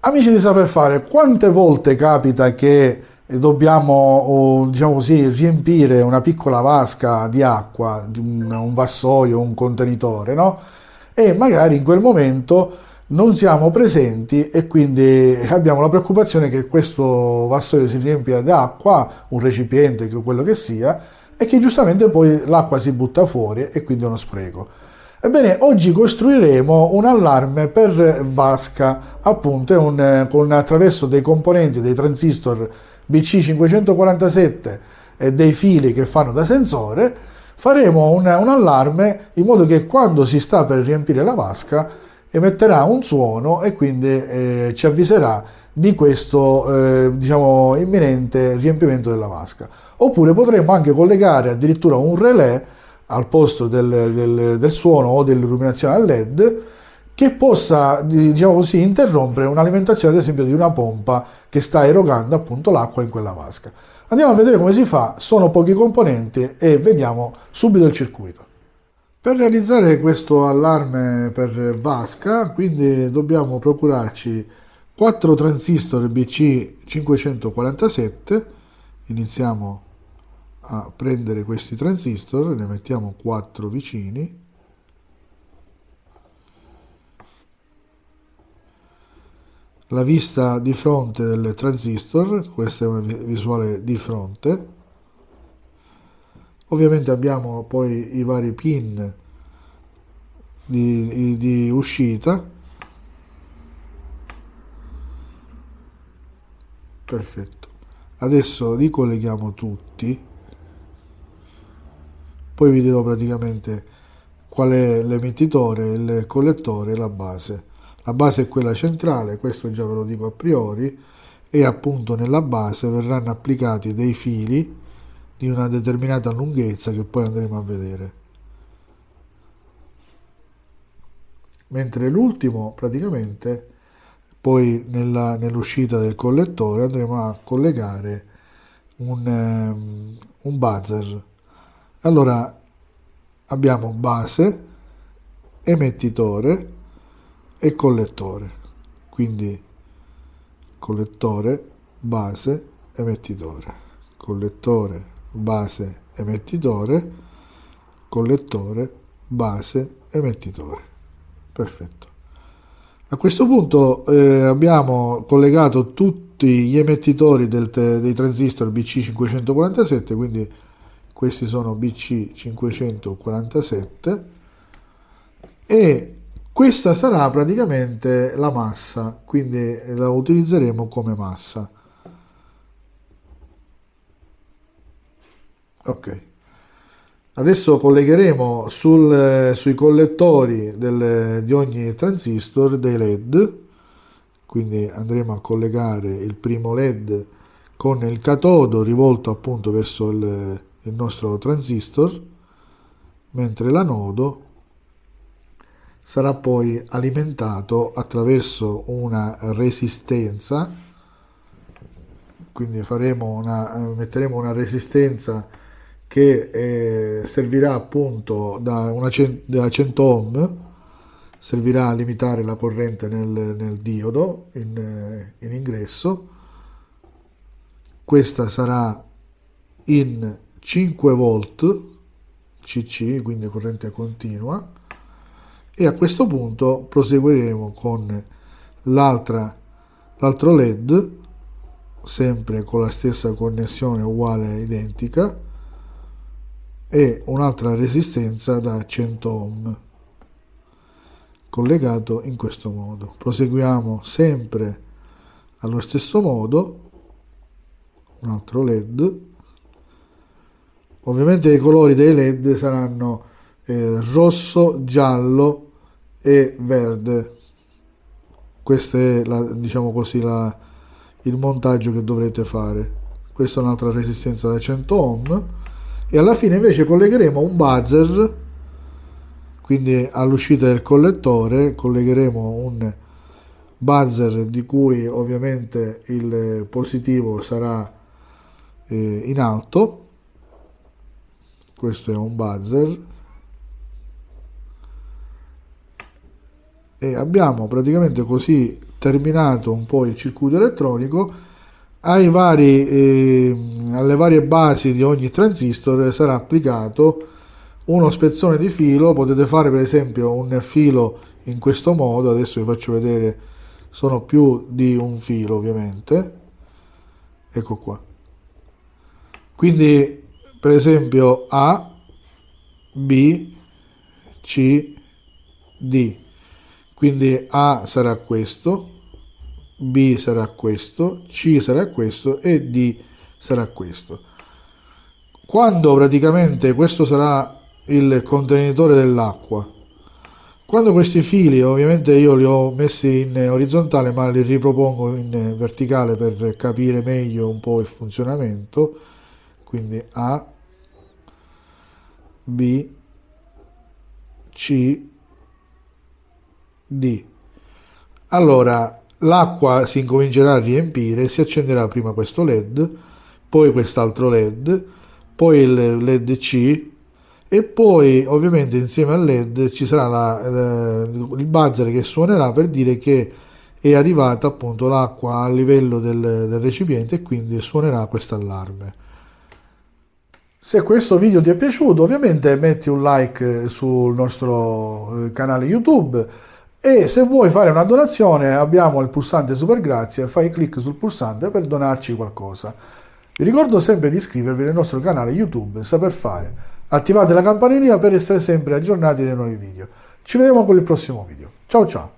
Amici di Saper Fare, quante volte capita che dobbiamo, diciamo così, riempire una piccola vasca di acqua, un vassoio, un contenitore, no? E magari in quel momento non siamo presenti e quindi abbiamo la preoccupazione che questo vassoio si riempia di acqua, un recipiente, quello che sia, e che giustamente poi l'acqua si butta fuori e quindi è uno spreco. Ebbene, oggi costruiremo un allarme per vasca, appunto, un, con, attraverso dei componenti dei transistor BC547 e dei fili che fanno da sensore, faremo un, un allarme in modo che quando si sta per riempire la vasca emetterà un suono e quindi eh, ci avviserà di questo eh, diciamo, imminente riempimento della vasca. Oppure potremmo anche collegare addirittura un relè al posto del, del, del suono o dell'illuminazione a LED che possa, diciamo così, interrompere un'alimentazione, ad esempio, di una pompa che sta erogando appunto l'acqua in quella vasca. Andiamo a vedere come si fa, sono pochi componenti e vediamo subito il circuito. Per realizzare questo allarme per vasca, quindi dobbiamo procurarci 4 transistor BC547, iniziamo a prendere questi transistor, ne mettiamo 4 vicini, la vista di fronte del transistor, questa è una visuale di fronte, ovviamente abbiamo poi i vari pin di, di uscita, perfetto, adesso li colleghiamo tutti, poi vi dirò praticamente qual è l'emettitore, il collettore e la base. La base è quella centrale, questo già ve lo dico a priori, e appunto nella base verranno applicati dei fili di una determinata lunghezza che poi andremo a vedere. Mentre l'ultimo praticamente poi nella, nell'uscita del collettore andremo a collegare un, um, un buzzer allora abbiamo base, emettitore e collettore. Quindi collettore, base, emettitore, collettore, base, emettitore, collettore, base, emettitore. Perfetto. A questo punto eh, abbiamo collegato tutti gli emettitori te- dei transistor BC547, quindi questi sono BC 547 e questa sarà praticamente la massa, quindi la utilizzeremo come massa. Ok. Adesso collegheremo sul, sui collettori del, di ogni transistor dei LED, quindi andremo a collegare il primo LED con il catodo rivolto appunto verso il, il nostro transistor, mentre l'anodo sarà poi alimentato attraverso una resistenza, quindi una, metteremo una resistenza che eh, servirà appunto da, cent- da 100 ohm, servirà a limitare la corrente nel, nel diodo in, eh, in ingresso, questa sarà in 5 volt CC, quindi corrente continua, e a questo punto proseguiremo con l'altro LED, sempre con la stessa connessione uguale identica, e un'altra resistenza da 100 ohm collegato in questo modo. Proseguiamo sempre allo stesso modo, un altro LED, Ovviamente i colori dei LED saranno eh, rosso, giallo e verde. Questo è la, diciamo così, la, il montaggio che dovrete fare. Questa è un'altra resistenza da 100 ohm. E alla fine invece collegheremo un buzzer, quindi all'uscita del collettore collegheremo un buzzer di cui ovviamente il positivo sarà eh, in alto questo è un buzzer e abbiamo praticamente così terminato un po' il circuito elettronico vari, eh, alle varie basi di ogni transistor sarà applicato uno spezzone di filo potete fare per esempio un filo in questo modo adesso vi faccio vedere sono più di un filo ovviamente ecco qua quindi per esempio A, B, C, D. Quindi A sarà questo, B sarà questo, C sarà questo e D sarà questo. Quando praticamente questo sarà il contenitore dell'acqua, quando questi fili ovviamente io li ho messi in orizzontale ma li ripropongo in verticale per capire meglio un po' il funzionamento, quindi A, B, C, D. Allora, l'acqua si incomincerà a riempire, si accenderà prima questo LED, poi quest'altro LED, poi il LED C e poi ovviamente insieme al LED ci sarà la, eh, il buzzer che suonerà per dire che è arrivata appunto l'acqua a livello del, del recipiente e quindi suonerà questo allarme. Se questo video ti è piaciuto ovviamente metti un like eh, sul nostro eh, canale YouTube e se vuoi fare una donazione abbiamo il pulsante super grazie, fai clic sul pulsante per donarci qualcosa. Vi ricordo sempre di iscrivervi al nostro canale YouTube Saper Fare. Attivate la campanellina per essere sempre aggiornati dei nuovi video. Ci vediamo con il prossimo video. Ciao ciao!